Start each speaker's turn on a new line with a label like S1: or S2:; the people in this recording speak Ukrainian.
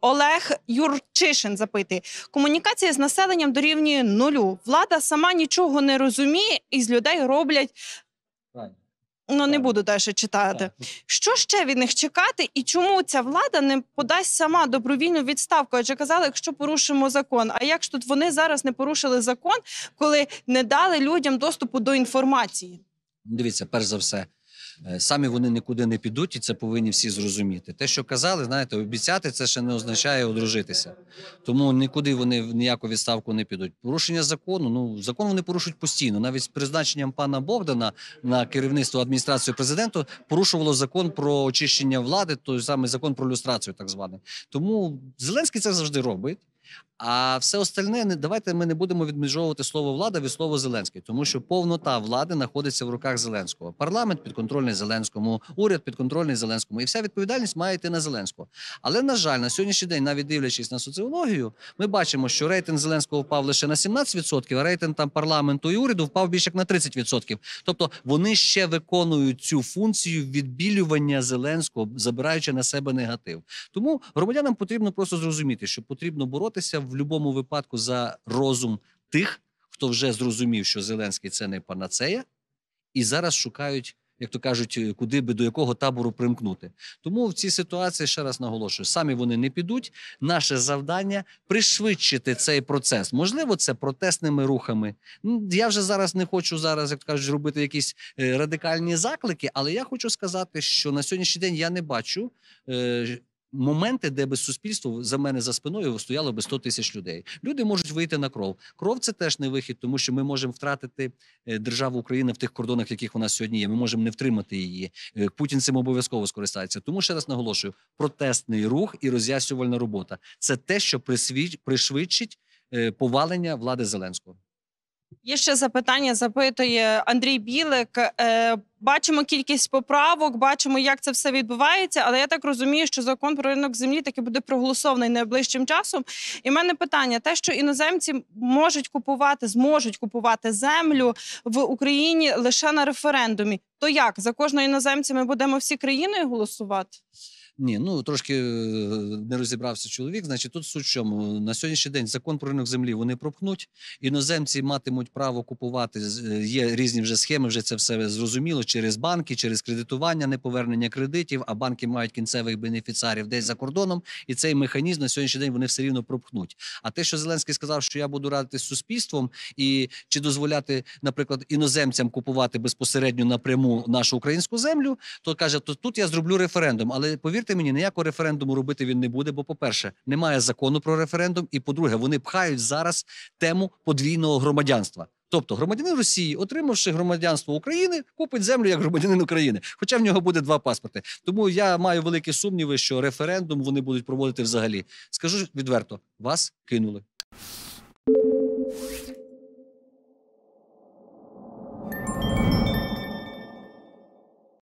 S1: Олег Юрчишин запитує, комунікація з населенням дорівнює нулю. Влада сама нічого не розуміє і з людей роблять. Ну не буду далі читати. Що ще від них чекати, і чому ця влада не подасть сама добровільну відставку? Адже казали, якщо порушимо закон. А як ж тут вони зараз не порушили закон, коли не дали людям доступу до інформації?
S2: Дивіться, перш за все. Е, самі вони нікуди не підуть, і це повинні всі зрозуміти. Те, що казали, знаєте, обіцяти це ще не означає одружитися, тому нікуди вони в ніяку відставку не підуть. Порушення закону. Ну закон вони порушують постійно. Навіть з призначенням пана Богдана на керівництво адміністрації президента порушувало закон про очищення влади, той самий закон про люстрацію, так званий. Тому Зеленський це завжди робить. А все остальне не давайте ми не будемо відміжовувати слово влада від слова Зеленський, тому що повнота влади знаходиться в руках Зеленського. Парламент підконтрольний Зеленському, уряд підконтрольний Зеленському, і вся відповідальність має йти на Зеленського. Але на жаль, на сьогоднішній день, навіть дивлячись на соціологію, ми бачимо, що рейтинг Зеленського впав лише на 17%, а рейтинг там парламенту і уряду впав більше як на 30%. Тобто вони ще виконують цю функцію відбілювання Зеленського, забираючи на себе негатив. Тому громадянам потрібно просто зрозуміти, що потрібно боротися в в будь-якому випадку за розум тих, хто вже зрозумів, що Зеленський це не панацея, і зараз шукають. Як то кажуть, е, куди би до якого табору примкнути, тому в цій ситуації ще раз наголошую: самі вони не підуть. Наше завдання пришвидшити цей процес. Можливо, це протестними рухами. Я вже зараз не хочу зараз, як то кажуть, робити якісь е, радикальні заклики, але я хочу сказати, що на сьогоднішній день я не бачу е, моменти, де би суспільство за мене за спиною стояло би 100 тисяч людей. Люди можуть вийти на кров. Кров це теж не вихід, тому що ми можемо втратити е, державу України в тих кордонах, в яких вона сьогодні є. Ми можемо не втримати її. Е, Путін цим обов'язково скористається. Тому ще раз наголошую: протестний рух і роз'яснювальна робота це те, що пришвидшить е, повалення влади Зеленського.
S1: Є ще запитання, запитує Андрій Білик. Е, бачимо кількість поправок, бачимо, як це все відбувається. Але я так розумію, що закон про ринок землі таки буде проголосований найближчим часом. І в мене питання: те, що іноземці можуть купувати, зможуть купувати землю в Україні лише на референдумі. То як за кожного іноземця ми будемо всі країни голосувати?
S2: Ні, ну трошки е, не розібрався чоловік. Значить, тут суть в чому на сьогоднішній день закон про ринок землі вони пропхнуть. Іноземці матимуть право купувати. Е, є різні вже схеми. Вже це все зрозуміло через банки, через кредитування, неповернення кредитів. А банки мають кінцевих бенефіціарів десь за кордоном, і цей механізм на сьогоднішній день вони все рівно пропхнуть. А те, що Зеленський сказав, що я буду радити з суспільством, і чи дозволяти, наприклад, іноземцям купувати безпосередньо напряму нашу українську землю, то каже, то тут я зроблю референдум. Але повірте мені, ніякого референдуму робити він не буде. Бо, по-перше, немає закону про референдум, і по-друге, вони пхають зараз тему подвійного громадянства. Тобто громадянин Росії, отримавши громадянство України, купить землю як громадянин України, хоча в нього буде два паспорти. Тому я маю великі сумніви, що референдум вони будуть проводити взагалі. Скажу відверто, вас кинули.